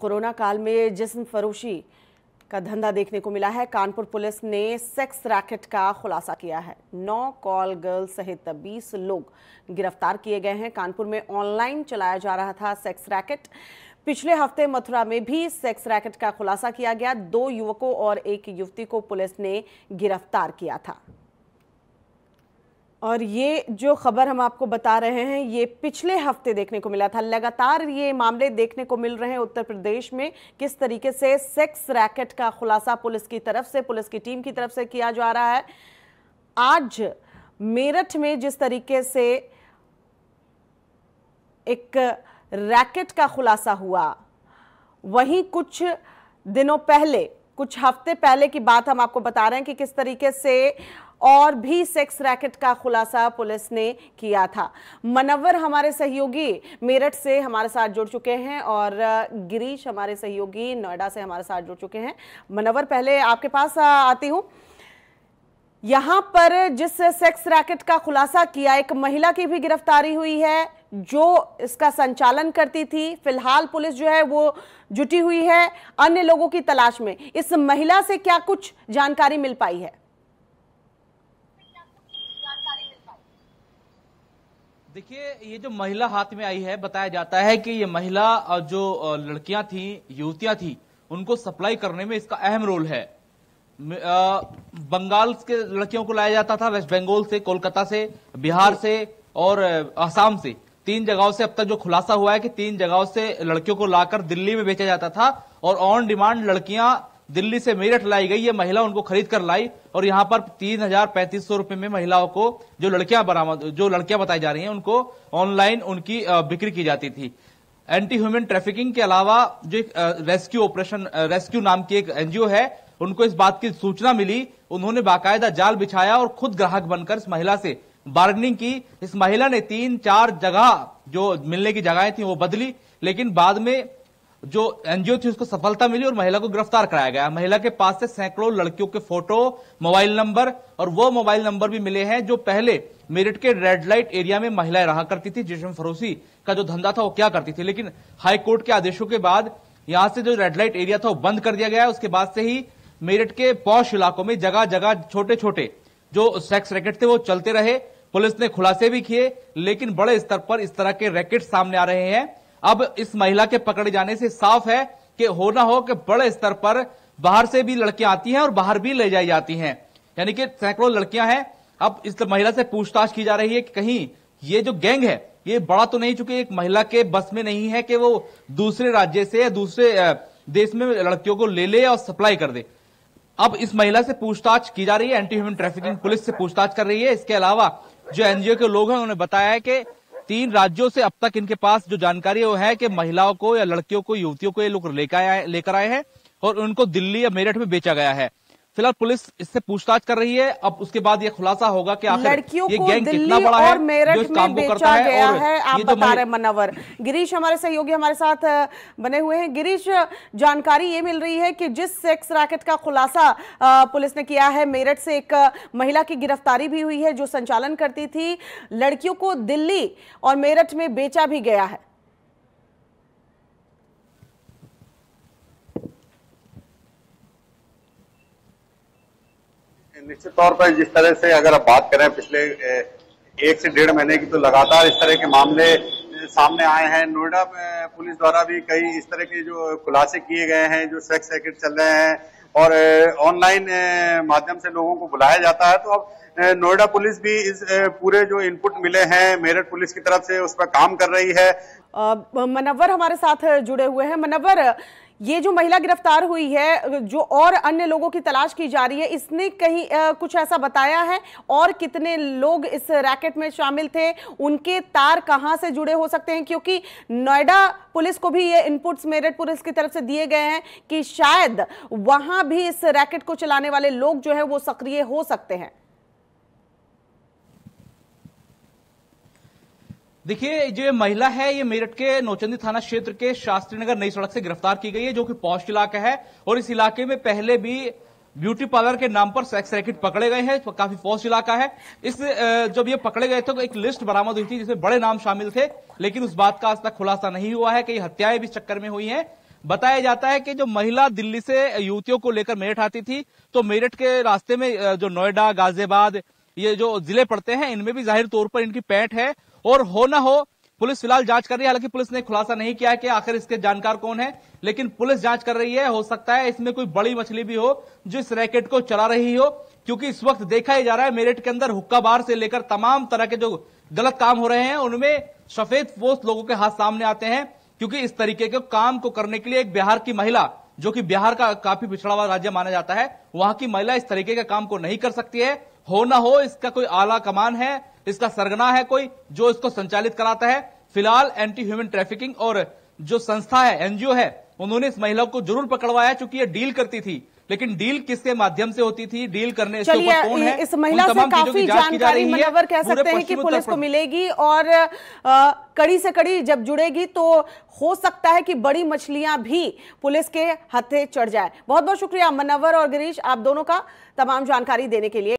corona काल में जिसम फरोशी का धंधा देखने को मिला है कानपुर पुलिस ने सेक्स रैकेट का खुलासा किया है नौ कॉल गर्ल सहित 20 लोग गिरफ्तार किए गए हैं कानपुर में ऑनलाइन चलाया जा रहा था सेक्स रैकेट पिछले हफ्ते मथुरा में भी सेक्स रैकेट का खुलासा किया गया दो युवकों और एक युवती को पुलिस ने गिरफ्तार किया था और ये जो खबर हम आपको बता रहे हैं ये पिछले हफ्ते देखने को मिला था लगातार ये मामले देखने को मिल रहे हैं उत्तर प्रदेश में किस तरीके से सेक्स रैकेट का खुलासा पुलिस की तरफ से पुलिस की टीम की तरफ से किया जा रहा है आज मेरठ में जिस तरीके से एक रैकेट का खुलासा हुआ वहीं कुछ दिनों पहले कुछ हफ्ते पहले की बात हम आपको बता रहे हैं कि किस तरीके से और भी सेक्स रैकेट का खुलासा पुलिस ने किया था मनवर हमारे सहयोगी मेरठ से हमारे साथ जुड़ चुके हैं और गिरीश हमारे सहयोगी नोएडा से हमारे साथ जुड़ चुके हैं मनवर पहले आपके पास आती हूं यहां पर जिस सेक्स रैकेट का खुलासा किया एक महिला की भी गिरफ्तारी हुई है जो इसका संचालन करती थी फिलहाल पुलिस जो है वो जुटी हुई है अन्य लोगों की तलाश में इस महिला से क्या कुछ जानकारी मिल पाई है देखिए ये जो महिला हाथ में आई है बताया जाता है कि ये महिला जो लड़कियां थी युवतियां थी उनको सप्लाई करने में इसका अहम रोल है बंगाल के लड़कियों को लाया जाता था वेस्ट बंगाल से कोलकाता से बिहार से और आसाम से तीन जगहों से अब तक जो खुलासा हुआ है कि तीन जगहों से लड़कियों को लाकर दिल्ली में बेचा जाता था और ऑन डिमांड लड़कियां दिल्ली से मेरठ लाई गई ये महिला उनको खरीद कर लाई और यहाँ पर तीन हजार पैंतीस सौ रुपये में महिलाओं को जो लड़कियां बरामद जो लड़कियां बताई जा रही हैं उनको ऑनलाइन उनकी बिक्री की जाती थी एंटी ह्यूमन ट्रैफिकिंग के अलावा जो एक रेस्क्यू ऑपरेशन रेस्क्यू नाम की एक एनजीओ है उनको इस बात की सूचना मिली उन्होंने बाकायदा जाल बिछाया और खुद ग्राहक बनकर इस महिला से बार्गनिंग की इस महिला ने तीन चार जगह जो मिलने की जगहें थी वो बदली लेकिन बाद में जो एनजीओ थी उसको सफलता मिली और महिला को गिरफ्तार कराया गया महिला के पास से सैकड़ों लड़कियों के फोटो मोबाइल नंबर और वो मोबाइल नंबर भी मिले हैं जो पहले मेरठ के रेड लाइट एरिया में महिलाएं रहा करती थी जिसमें फरोसी का जो धंधा था वो क्या करती थी लेकिन हाईकोर्ट के आदेशों के बाद यहां से जो रेड लाइट एरिया था वो बंद कर दिया गया उसके बाद से ही मेरठ के पौष इलाकों में जगह जगह छोटे छोटे जो सेक्स रैकेट थे वो चलते रहे पुलिस ने खुलासे भी किए लेकिन बड़े स्तर पर इस तरह के रैकेट सामने आ रहे हैं अब इस महिला के पकड़े जाने से साफ है कि हो ना हो कि बड़े स्तर पर बाहर से भी लड़कियां आती हैं और बाहर भी ले जाई जाती हैं यानी कि सैकड़ों लड़कियां हैं अब इस महिला से पूछताछ की जा रही है कि कहीं ये जो गैंग है ये बड़ा तो नहीं चुके एक महिला के बस में नहीं है कि वो दूसरे राज्य से या दूसरे देश में लड़कियों को ले ले और सप्लाई कर दे अब इस महिला से पूछताछ की जा रही है एंटी ह्यूमन ट्रैफिकिंग पुलिस से पूछताछ कर रही है इसके अलावा जो एनजीओ के लोग हैं उन्होंने बताया है कि तीन राज्यों से अब तक इनके पास जो जानकारी है वो है कि महिलाओं को या लड़कियों को युवतियों को ये लोग लेकर आए हैं और उनको दिल्ली या मेरठ में बेचा गया है फिलहाल पुलिस इससे पूछताछ कर रही है अब उसके बाद ये खुलासा होगा कि आखिर लड़कियों ये गैंग कितना बड़ा और मेरठ में काम बेचा करता है गया और है आप बता रहे मनवर गिरीश हमारे सहयोगी हमारे साथ बने हुए हैं गिरीश जानकारी ये मिल रही है कि जिस सेक्स रैकेट का खुलासा पुलिस ने किया है मेरठ से एक महिला की गिरफ्तारी भी हुई है जो संचालन करती थी लड़कियों को दिल्ली और मेरठ में बेचा भी गया है निश्चित तौर पर जिस तरह से अगर आप बात करें पिछले एक से डेढ़ महीने की तो लगातार इस तरह के मामले सामने आए हैं नोएडा पुलिस द्वारा भी कई इस तरह के जो खुलासे किए गए हैं जो सेक्स रैकेट चल रहे हैं और ऑनलाइन माध्यम से लोगों को बुलाया जाता है तो अब नोएडा पुलिस भी इस पूरे जो इनपुट मिले हैं मेरठ पुलिस की तरफ से उस पर काम कर रही है मनवर हमारे साथ जुड़े हुए हैं मनवर ये जो महिला गिरफ्तार हुई है जो और अन्य लोगों की तलाश की जा रही है इसने कहीं आ, कुछ ऐसा बताया है और कितने लोग इस रैकेट में शामिल थे उनके तार कहां से जुड़े हो सकते हैं क्योंकि नोएडा पुलिस को भी ये इनपुट्स मेरठ पुलिस की तरफ से दिए गए हैं कि शायद वहां भी इस रैकेट को चलाने वाले लोग जो है वो सक्रिय हो सकते हैं देखिए जो महिला है ये मेरठ के नौचंदी थाना क्षेत्र के शास्त्री नगर नई सड़क से गिरफ्तार की गई है जो कि पौष्ट इलाका है और इस इलाके में पहले भी ब्यूटी पार्लर के नाम पर सेक्स रैकेट पकड़े गए हैं काफी पौष इलाका है इस जब ये पकड़े गए थे तो एक लिस्ट बरामद हुई थी जिसमें बड़े नाम शामिल थे लेकिन उस बात का आज तक खुलासा नहीं हुआ है कई हत्याएं भी चक्कर में हुई है बताया जाता है कि जो महिला दिल्ली से युवतियों को लेकर मेरठ आती थी तो मेरठ के रास्ते में जो नोएडा गाजियाबाद ये जो जिले पड़ते हैं इनमें भी जाहिर तौर पर इनकी पैठ है और हो ना हो पुलिस फिलहाल जांच कर रही है हालांकि पुलिस ने खुलासा नहीं किया है कि आखिर इसके जानकार कौन है लेकिन पुलिस जांच कर रही है हो सकता है इसमें कोई बड़ी मछली भी हो जो इस रैकेट को चला रही हो क्योंकि इस वक्त देखा ही जा रहा है मेरठ के अंदर हुक्का बार से लेकर तमाम तरह के जो गलत काम हो रहे हैं उनमें सफेद पोस्ट लोगों के हाथ सामने आते हैं क्योंकि इस तरीके के काम को करने के लिए एक बिहार की महिला जो कि बिहार का काफी पिछड़ा हुआ राज्य माना जाता है वहां की महिला इस तरीके के काम को नहीं कर सकती है हो ना हो इसका कोई आला कमान है इसका सरगना है कोई जो इसको संचालित कराता है फिलहाल एंटी ह्यूमन ट्रैफिकिंग और जो संस्था है एनजीओ है उन्होंने इस महिला को जरूर पकड़वाया चूंकि ये डील करती थी लेकिन डील किसके माध्यम से होती थी डील करने इसके कौन है इस महिला से काफी जानकारी मनवर कह सकते हैं कि पुलिस को मिलेगी और आ, कड़ी से कड़ी जब जुड़ेगी तो हो सकता है कि बड़ी मछलियां भी पुलिस के हथे चढ़ जाए बहुत बहुत शुक्रिया मनवर और गिरीश आप दोनों का तमाम जानकारी देने के लिए